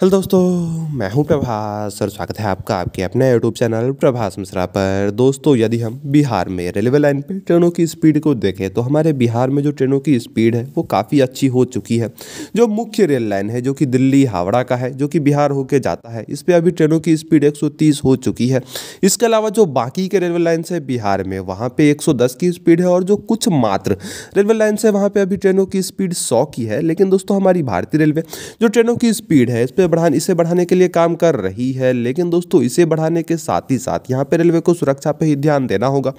hello दोस्तों मैं हूं प्रभास सर स्वागत है आपका आपके अपने यूट्यूब चैनल प्रभास मिश्रा पर दोस्तों यदि हम बिहार में रेलवे लाइन पर ट्रेनों की स्पीड को देखें तो हमारे बिहार में जो ट्रेनों की स्पीड है वो काफ़ी अच्छी हो चुकी है जो मुख्य रेल लाइन है जो कि दिल्ली हावड़ा का है जो कि बिहार होकर जाता है इस पर अभी ट्रेनों की स्पीड एक हो चुकी है इसके अलावा जो बाकी के रेलवे लाइन्स है बिहार में वहाँ पर एक की स्पीड है और जो कुछ मात्र रेलवे लाइन्स है वहाँ पर अभी ट्रेनों की स्पीड सौ की है लेकिन दोस्तों हमारी भारतीय रेलवे जो ट्रेनों की स्पीड है इस पर बढ़ाने इसे बढ़ाने के लिए काम कर रही है लेकिन दोस्तों इसे बढ़ाने के साथ ही साथ यहाँ पे रेलवे को सुरक्षा पे ही ध्यान देना होगा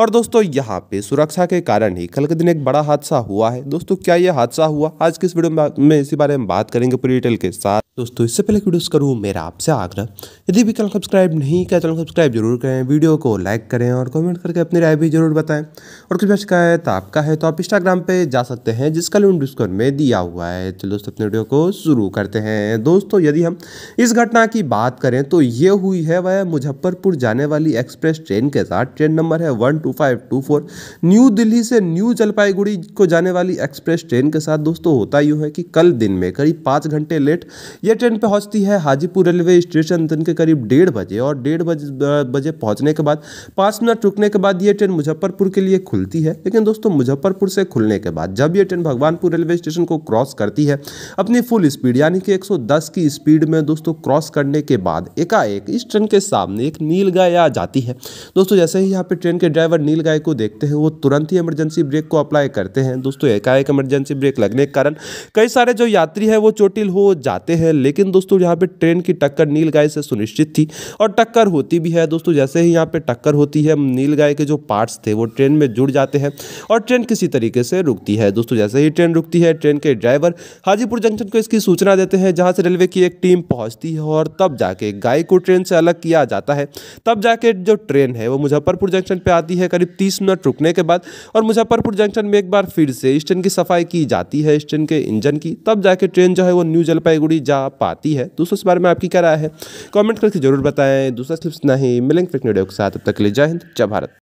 और दोस्तों यहाँ पे सुरक्षा के कारण ही कल के दिन एक बड़ा हादसा हुआ है दोस्तों क्या यह हादसा हुआ आज किस वीडियो में इसी बारे में बात करेंगे पूरी डिटेल के साथ दोस्तों इससे पहले वीडियोस करूँ मेरा आपसे आग्रह यदि भी चैनल सब्सक्राइब नहीं किया चैनल सब्सक्राइब जरूर करें वीडियो को लाइक करें और कमेंट करके अपनी राय भी जरूर बताएं और कुछ शिकायत आपका है तो आप इंस्टाग्राम पे जा सकते हैं जिसका लिंक डिस्क्रिप्शन में दिया हुआ है चलो तो दोस्तों अपने वीडियो को शुरू करते हैं दोस्तों दोस्तों यदि हम इस घटना की बात करें तो ये हुई है वह मुजफ्फरपुर जाने वाली एक्सप्रेस ट्रेन के साथ ट्रेन नंबर है one two five two four new Delhi से न्यू जलपाईगुड़ी को जाने वाली एक्सप्रेस ट्रेन के साथ दोस्तों होता यूँ है कि कल दिन में करीब पाँच घंटे लेट यह ट्रेन पहुँचती है हाजीपुर रेलवे स्टेशन दिन के करीब डेढ़ बजे और डेढ़ बजे पहुँचने के बाद पाँच मिनट रुकने के बाद ये ट्रेन मुजफ्फरपुर के लिए खुलती है लेकिन दोस्तों मुजफ्फरपुर से खुलने के बाद जब ये ट्रेन भगवानपुर रेलवे स्टेशन को क्रॉस करती है अपनी फुल स्पीड यानी कि 110 की की स्पीड में दोस्तों क्रॉस करने के बाद एकाएक इस ट्रेन के सामने एक नील गाय आ जाती है दोस्तों जैसे ही यहाँ पे ट्रेन के ड्राइवर नील गाय को देखते हैं वो तुरंत ही इमरजेंसी ब्रेक को अप्लाई करते हैं दोस्तों एकाएक इमरजेंसी ब्रेक लगने के कारण कई सारे जो यात्री हैं वो चोटिल हो जाते हैं लेकिन दोस्तों यहाँ पर ट्रेन की टक्कर नील गाय से सुनिश्चित थी और टक्कर होती भी है दोस्तों जैसे ही यहाँ पर टक्कर होती है नील गाय के जो पार्ट्स थे वो ट्रेन में जुड़ जाते हैं और ट्रेन किसी तरीके से रुकती है दोस्तों जैसे ही ट्रेन रुकती है ट्रेन के ड्राइवर हाजीपुर जंक्शन को इसकी सूचना देते हैं जहाँ से रेलवे की एक टीम पहुंचती है और तब जाके गाय को ट्रेन से अलग किया जाता है तब जाके जो ट्रेन है वो मुजफ्फरपुर जंक्शन पर आती है करीब तीस मिनट रुकने के बाद और मुजफ्फरपुर जंक्शन में एक बार फिर से ट्रेन की सफाई की जाती है ट्रेन के इंजन की तब जाके ट्रेन जो है वो न्यू जलपाईगुड़ी जा पाती है दोस्तों इस बारे में आपकी क्या राय है कॉमेंट करके जरूर बताएं दूसरा स्लिप्स नहीं मिलेंगे फिर वीडियो के साथ अब तक के लिए जय हिंद जय भारत